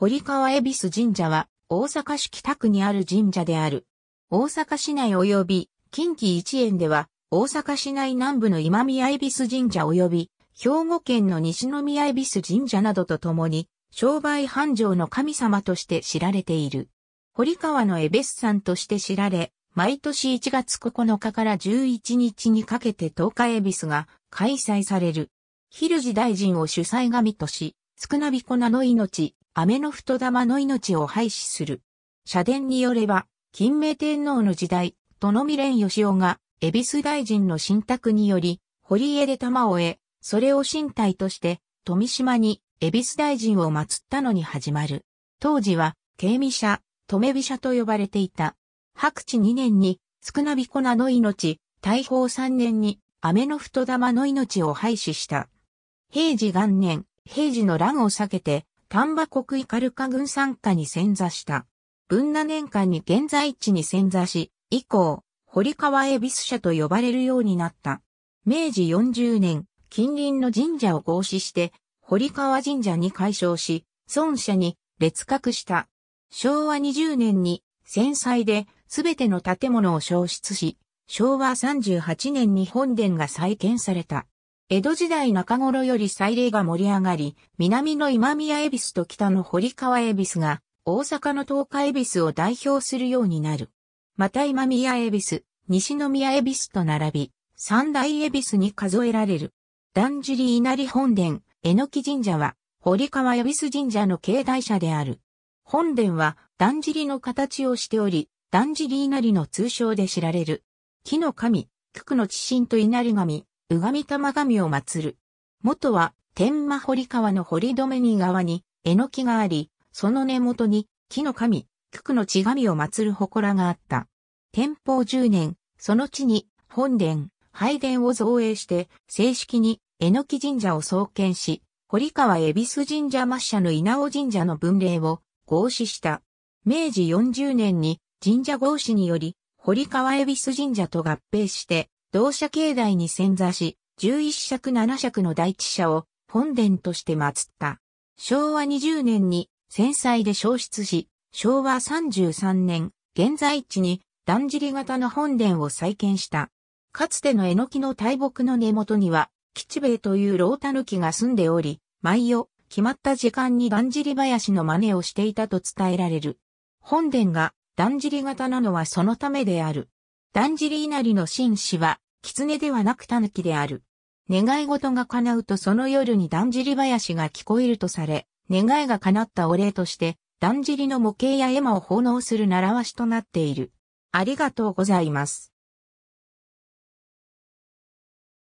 堀川恵比寿神社は、大阪市北区にある神社である。大阪市内及び、近畿一円では、大阪市内南部の今宮恵比寿神社及び、兵庫県の西宮恵比寿神社などとともに、商売繁盛の神様として知られている。堀川の恵比寿さんとして知られ、毎年1月9日から11日にかけて東海恵比寿が開催される。昼時大臣を主催神とし、少なびこ名の命、アメノフト玉の命を廃止する。社殿によれば、金明天皇の時代、殿見蓮義雄が、恵比寿大臣の信託により、堀江で玉を得、それを身体として、富島に、恵比寿大臣を祀ったのに始まる。当時は、慶美者、留美者と呼ばれていた。白地2年に、少なび粉の命、大宝3年に、雨の太玉の命を廃止した。平治元年、平治の乱を避けて、丹波国イカルカ軍参加に潜座した。文那年間に現在地に潜座し、以降、堀川恵比寿社と呼ばれるようになった。明治40年、近隣の神社を合祀して、堀川神社に改称し、孫社に列閣した。昭和20年に、戦災で、すべての建物を消失し、昭和38年に本殿が再建された。江戸時代中頃より祭礼が盛り上がり、南の今宮恵比寿と北の堀川恵比寿が、大阪の東海恵比寿を代表するようになる。また今宮恵比寿、西宮恵比寿と並び、三大恵比寿に数えられる。だんじり稲荷本殿、えのき神社は、堀川恵比寿神社の境内社である。本殿は、だんじりの形をしており、だんじり稲荷の通称で知られる。木の神、九九の地神と稲荷神、うがみ玉神を祀る。元は、天馬堀川の堀留に側に、えのきがあり、その根元に、木の神、菊の地神を祀る祠があった。天保十年、その地に、本殿、拝殿を造営して、正式に、えのき神社を創建し、堀川恵比寿神社抹社の稲尾神社の分霊を合祀した。明治40年に神社合祀により、堀川恵比寿神社と合併して、同社境内に潜座し、11尺7尺の第一社を本殿として祀った。昭和20年に戦災で消失し、昭和33年、現在地にだんじり型の本殿を再建した。かつての榎木の大木の根元には、吉兵衛という老タヌきが住んでおり、毎夜、決まった時間にだんじり林の真似をしていたと伝えられる。本殿がだんじり型なのはそのためである。だんじり稲荷の紳士は、狐ではなく狸である。願い事が叶うとその夜にだんじり林が聞こえるとされ、願いが叶ったお礼として、だんじりの模型や絵馬を奉納する習わしとなっている。ありがとうございます。